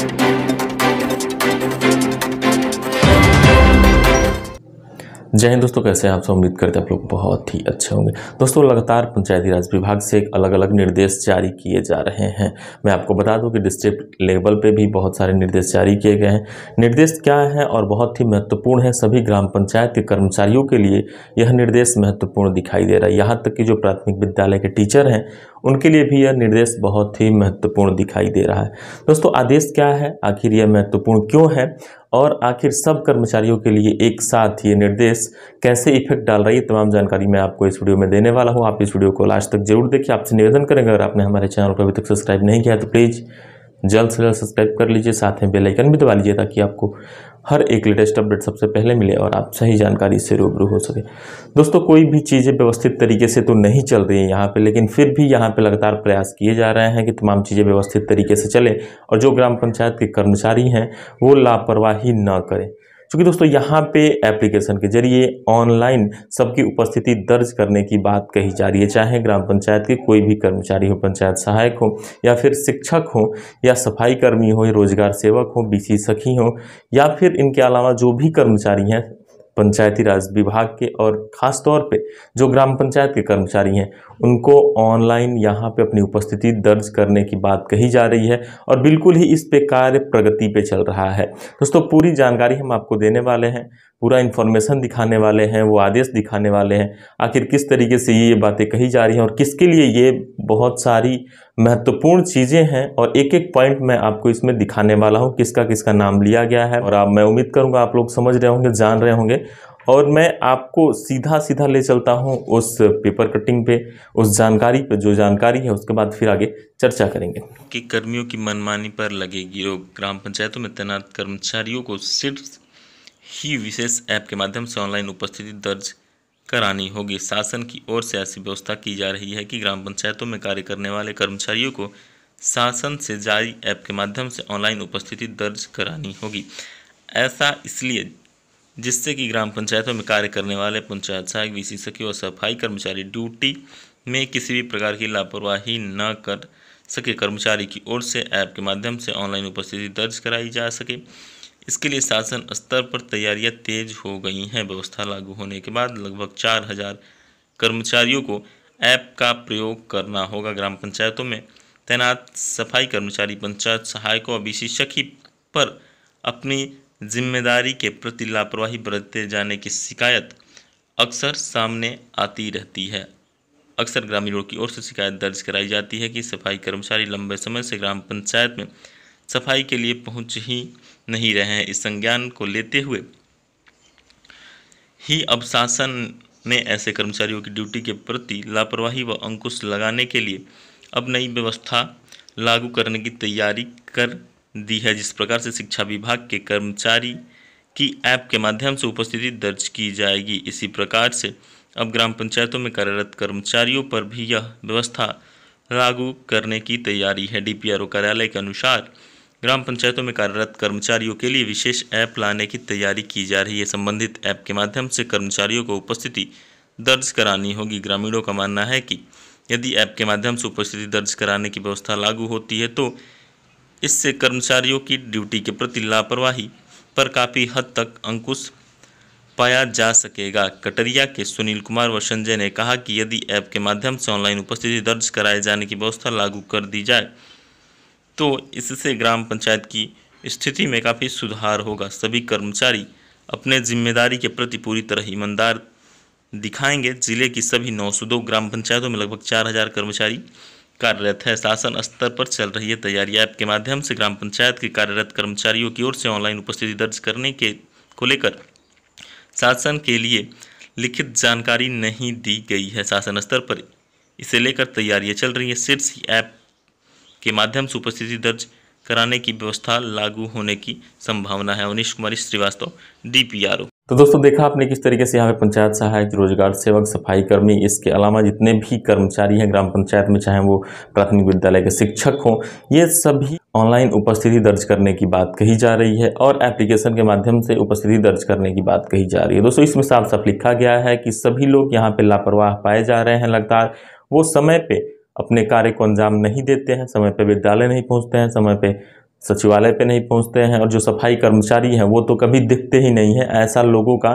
Thank you. जय हिंद दोस्तों कैसे हैं आप सब उम्मीद करते हैं आप लोग बहुत ही अच्छे होंगे दोस्तों लगातार पंचायती राज विभाग से अलग अलग निर्देश जारी किए जा रहे हैं मैं आपको बता दूं कि डिस्ट्रिक्ट लेवल पे भी बहुत सारे निर्देश जारी किए गए हैं निर्देश क्या हैं और बहुत ही महत्वपूर्ण है सभी ग्राम पंचायत के कर्मचारियों के लिए यह निर्देश महत्वपूर्ण दिखाई दे रहा है यहाँ तक कि जो प्राथमिक विद्यालय के टीचर हैं उनके लिए भी यह निर्देश बहुत ही महत्वपूर्ण दिखाई दे रहा है दोस्तों आदेश क्या है आखिर यह महत्वपूर्ण क्यों है और आखिर सब कर्मचारियों के लिए एक साथ ये निर्देश कैसे इफेक्ट डाल रही है तमाम जानकारी मैं आपको इस वीडियो में देने वाला हूँ आप इस वीडियो को लास्ट तक जरूर देखिए आपसे निवेदन करेंगे अगर आपने हमारे चैनल को अभी तक सब्सक्राइब नहीं किया तो प्लीज़ जल्द से जल्द सब्सक्राइब कर लीजिए साथ में बेलाइकन भी दबा लीजिए ताकि आपको हर एक लेटेस्ट अपडेट सबसे पहले मिले और आप सही जानकारी से रूबरू हो सके दोस्तों कोई भी चीज़ें व्यवस्थित तरीके से तो नहीं चल रही है यहाँ पे लेकिन फिर भी यहाँ पे लगातार प्रयास किए जा रहे हैं कि तमाम चीज़ें व्यवस्थित तरीके से चले और जो ग्राम पंचायत के कर्मचारी हैं वो लापरवाही न करें क्योंकि दोस्तों यहाँ पे एप्लीकेशन के जरिए ऑनलाइन सबकी उपस्थिति दर्ज करने की बात कही जा रही है चाहे ग्राम पंचायत के कोई भी कर्मचारी हो पंचायत सहायक हो या फिर शिक्षक हो या सफाई कर्मी हो या रोजगार सेवक हो बीसी सखी हो या फिर इनके अलावा जो भी कर्मचारी हैं पंचायती राज विभाग के और ख़ास तौर पे जो ग्राम पंचायत के कर्मचारी हैं उनको ऑनलाइन यहाँ पे अपनी उपस्थिति दर्ज करने की बात कही जा रही है और बिल्कुल ही इस पे कार्य प्रगति पे चल रहा है दोस्तों पूरी जानकारी हम आपको देने वाले हैं पूरा इन्फॉर्मेशन दिखाने वाले हैं वो आदेश दिखाने वाले हैं आखिर किस तरीके से ये बातें कही जा रही हैं और किसके लिए ये बहुत सारी महत्वपूर्ण चीज़ें हैं और एक एक पॉइंट मैं आपको इसमें दिखाने वाला हूँ किसका किसका नाम लिया गया है और आप मैं उम्मीद करूँगा आप लोग समझ रहे होंगे जान रहे होंगे और मैं आपको सीधा सीधा ले चलता हूँ उस पेपर कटिंग पे उस जानकारी पे जो जानकारी है उसके बाद फिर आगे चर्चा करेंगे कि कर्मियों की मनमानी पर लगेगी रोक ग्राम पंचायतों में तैनात कर्मचारियों को सिर्फ ही विशेष ऐप के माध्यम से ऑनलाइन उपस्थिति दर्ज करानी होगी शासन की ओर से ऐसी व्यवस्था की जा रही है कि ग्राम पंचायतों में कार्य करने वाले कर्मचारियों को शासन से जारी ऐप के माध्यम से ऑनलाइन उपस्थिति दर्ज करानी होगी ऐसा इसलिए जिससे कि ग्राम पंचायतों में कार्य करने वाले पंचायत सहायक विशेषज्ञ और सफाई कर्मचारी ड्यूटी में किसी भी प्रकार की लापरवाही न कर सके कर्मचारी की ओर से ऐप के माध्यम से ऑनलाइन उपस्थिति दर्ज कराई जा सके इसके लिए शासन स्तर पर तैयारियां तेज हो गई हैं व्यवस्था लागू होने के बाद लगभग चार हज़ार कर्मचारियों को ऐप का प्रयोग करना होगा ग्राम पंचायतों में तैनात सफाई कर्मचारी पंचायत सहायकों और विशेषक पर अपनी जिम्मेदारी के प्रति लापरवाही बरते जाने की शिकायत अक्सर सामने आती रहती है अक्सर ग्रामीणों की ओर से शिकायत दर्ज कराई जाती है कि सफाई कर्मचारी लंबे समय से ग्राम पंचायत में सफाई के लिए पहुंच ही नहीं रहे हैं इस संज्ञान को लेते हुए ही अब शासन ने ऐसे कर्मचारियों की ड्यूटी के प्रति लापरवाही व अंकुश लगाने के लिए अब नई व्यवस्था लागू करने की तैयारी कर दी है जिस प्रकार से शिक्षा विभाग के कर्मचारी की ऐप के माध्यम से उपस्थिति दर्ज की जाएगी इसी प्रकार से अब ग्राम पंचायतों में कार्यरत कर्मचारियों पर भी यह व्यवस्था लागू करने की तैयारी है डीपीआरओ कार्यालय के अनुसार ग्राम पंचायतों में कार्यरत कर्मचारियों के लिए विशेष ऐप लाने की तैयारी की जा रही है संबंधित ऐप के माध्यम से कर्मचारियों को उपस्थिति दर्ज करानी होगी ग्रामीणों का मानना है कि यदि ऐप के माध्यम से उपस्थिति दर्ज कराने की व्यवस्था लागू होती है तो इससे कर्मचारियों की ड्यूटी के प्रति लापरवाही पर काफ़ी हद तक अंकुश पाया जा सकेगा कटरिया के सुनील कुमार व संजय ने कहा कि यदि ऐप के माध्यम से ऑनलाइन उपस्थिति दर्ज कराए जाने की व्यवस्था लागू कर दी जाए तो इससे ग्राम पंचायत की स्थिति में काफ़ी सुधार होगा सभी कर्मचारी अपने जिम्मेदारी के प्रति पूरी तरह ईमानदार दिखाएंगे जिले की सभी नौ सौ ग्राम पंचायतों में लगभग चार हज़ार कर्मचारी कार्यरत है शासन स्तर पर चल रही है तैयारी ऐप के माध्यम से ग्राम पंचायत के कार्यरत कर्मचारियों की ओर से ऑनलाइन उपस्थिति दर्ज करने के को लेकर शासन के लिए लिखित जानकारी नहीं दी गई है शासन स्तर पर इसे लेकर तैयारियां चल रही है शीर्ष ऐप के माध्यम से उपस्थिति दर्ज कराने की व्यवस्था लागू होने की संभावना है अवनीश कुमारी श्रीवास्तव डीपीआरओ तो दोस्तों देखा आपने किस तरीके से यहाँ पे पंचायत सहायक रोजगार सेवक सफाई कर्मी इसके अलावा जितने भी कर्मचारी हैं ग्राम पंचायत में चाहे वो प्राथमिक विद्यालय के शिक्षक हों ये सभी ऑनलाइन उपस्थिति दर्ज करने की बात कही जा रही है और एप्लीकेशन के माध्यम से उपस्थिति दर्ज करने की बात कही जा रही है दोस्तों इसमें साफ साफ लिखा गया है कि सभी लोग यहाँ पे लापरवाह पाए जा रहे हैं लगातार वो समय पे अपने कार्य को अंजाम नहीं देते हैं समय पर विद्यालय नहीं पहुँचते हैं समय पर सचिवालय पे नहीं पहुंचते हैं और जो सफाई कर्मचारी हैं वो तो कभी दिखते ही नहीं हैं ऐसा लोगों का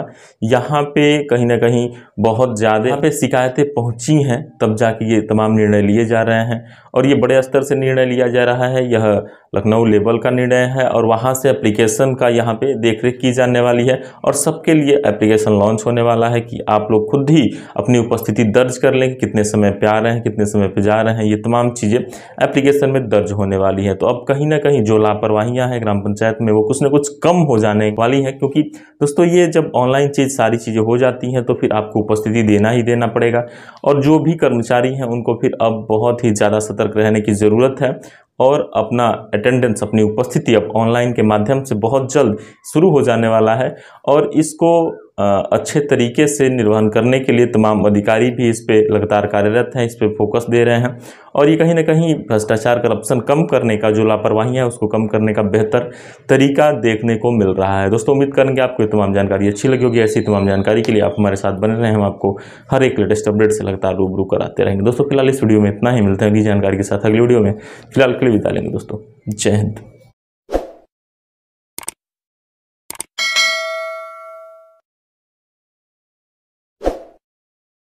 यहाँ पे कहीं ना कहीं बहुत ज़्यादा यहाँ पे शिकायतें पहुंची हैं तब जाके ये तमाम निर्णय लिए जा रहे हैं और ये बड़े स्तर से निर्णय लिया जा रहा है यह लखनऊ लेवल का निर्णय है और वहाँ से एप्लीकेशन का यहाँ पे देखरेख की जाने वाली है और सबके लिए एप्लीकेशन लॉन्च होने वाला है कि आप लोग खुद ही अपनी उपस्थिति दर्ज कर लें कि कितने समय पर आ रहे हैं कितने समय पर जा रहे हैं ये तमाम चीज़ें एप्लीकेशन में दर्ज होने वाली है तो अब कहीं ना कहीं जो लापरवाहियाँ हैं ग्राम पंचायत में वो कुछ ना कुछ कम हो जाने वाली हैं क्योंकि दोस्तों ये जब ऑनलाइन चीज़ सारी चीज़ें हो जाती हैं तो फिर आपको उपस्थिति देना ही देना पड़ेगा और जो भी कर्मचारी हैं उनको फिर अब बहुत ही ज़्यादा सतर्क रहने की ज़रूरत है और अपना अटेंडेंस अपनी उपस्थिति अब ऑनलाइन के माध्यम से बहुत जल्द शुरू हो जाने वाला है और इसको अच्छे तरीके से निर्वहन करने के लिए तमाम अधिकारी भी इस पर लगातार कार्यरत हैं इस पर फोकस दे रहे हैं और ये कहीं ना कहीं भ्रष्टाचार करप्शन कम करने का जो लापरवाही है उसको कम करने का बेहतर तरीका देखने को मिल रहा है दोस्तों उम्मीद करेंगे आपको तमाम जानकारी अच्छी लगी होगी ऐसी तमाम जानकारी के लिए आप हमारे साथ बने रहें हम आपको हर एक लेटेस्ट अपडेट से लगातार रूबरू कराते रहेंगे दोस्तों फिलहाल इस वीडियो में इतना ही मिलते हैं अगली जानकारी के साथ अगली वीडियो में फिलहाल के लिए बिता लेंगे दोस्तों जय हिंद